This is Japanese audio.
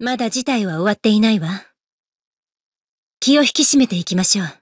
まだ事態は終わっていないわ。気を引き締めていきましょう。